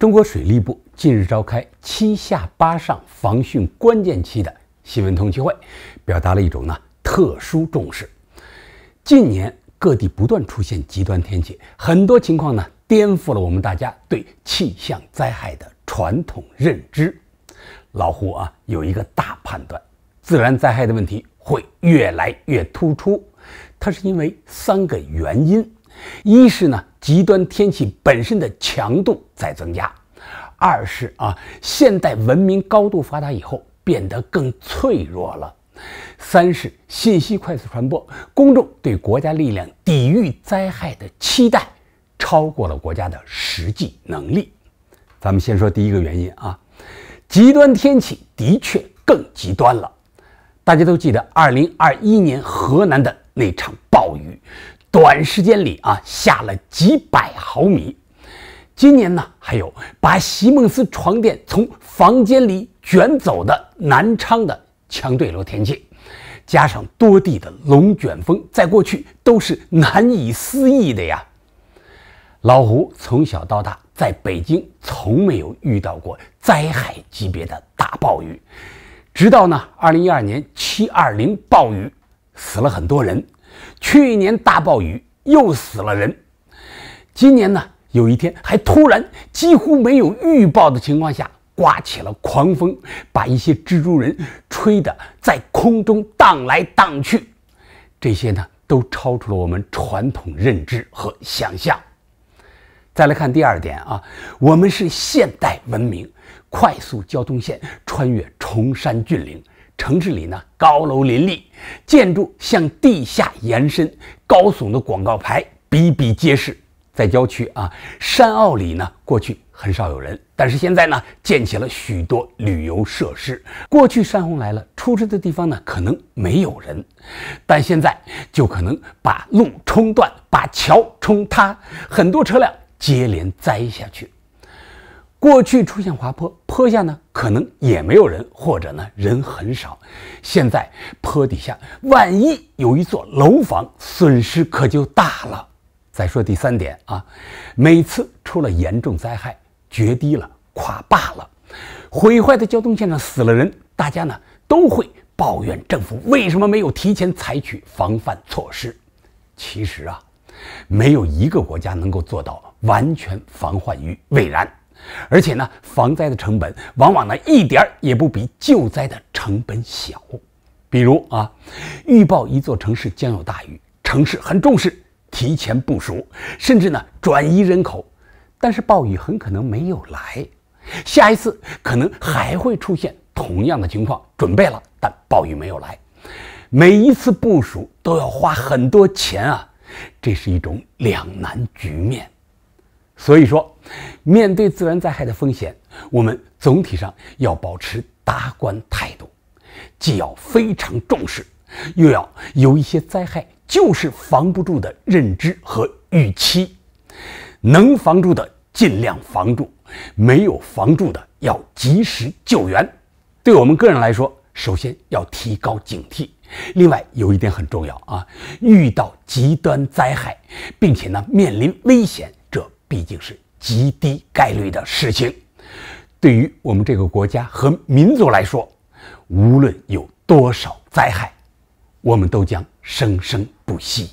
中国水利部近日召开“七下八上”防汛关键期的新闻通气会，表达了一种呢特殊重视。近年各地不断出现极端天气，很多情况呢颠覆了我们大家对气象灾害的传统认知。老胡啊，有一个大判断：自然灾害的问题会越来越突出，它是因为三个原因。一是呢，极端天气本身的强度在增加；二是啊，现代文明高度发达以后变得更脆弱了；三是信息快速传播，公众对国家力量抵御灾害的期待超过了国家的实际能力。咱们先说第一个原因啊，极端天气的确更极端了。大家都记得2021年河南的那场暴雨。短时间里啊，下了几百毫米。今年呢，还有把席梦思床垫从房间里卷走的南昌的强对流天气，加上多地的龙卷风，在过去都是难以思议的呀。老胡从小到大在北京从没有遇到过灾害级别的大暴雨，直到呢，二零一二年七二零暴雨，死了很多人。去年大暴雨又死了人，今年呢，有一天还突然几乎没有预报的情况下，刮起了狂风，把一些蜘蛛人吹得在空中荡来荡去。这些呢，都超出了我们传统认知和想象。再来看第二点啊，我们是现代文明，快速交通线穿越崇山峻岭。城市里呢，高楼林立，建筑向地下延伸，高耸的广告牌比比皆是。在郊区啊，山坳里呢，过去很少有人，但是现在呢，建起了许多旅游设施。过去山洪来了，出事的地方呢，可能没有人，但现在就可能把路冲断，把桥冲塌，很多车辆接连栽下去。过去出现滑坡，坡下呢可能也没有人，或者呢人很少。现在坡底下万一有一座楼房，损失可就大了。再说第三点啊，每次出了严重灾害，决堤了、垮坝了、毁坏的交通线上死了人，大家呢都会抱怨政府为什么没有提前采取防范措施。其实啊，没有一个国家能够做到完全防患于未然。而且呢，防灾的成本往往呢一点儿也不比救灾的成本小。比如啊，预报一座城市将有大雨，城市很重视，提前部署，甚至呢转移人口。但是暴雨很可能没有来，下一次可能还会出现同样的情况，准备了，但暴雨没有来。每一次部署都要花很多钱啊，这是一种两难局面。所以说，面对自然灾害的风险，我们总体上要保持达观态度，既要非常重视，又要有一些灾害就是防不住的认知和预期。能防住的尽量防住，没有防住的要及时救援。对我们个人来说，首先要提高警惕。另外有一点很重要啊，遇到极端灾害，并且呢面临危险。毕竟是极低概率的事情，对于我们这个国家和民族来说，无论有多少灾害，我们都将生生不息。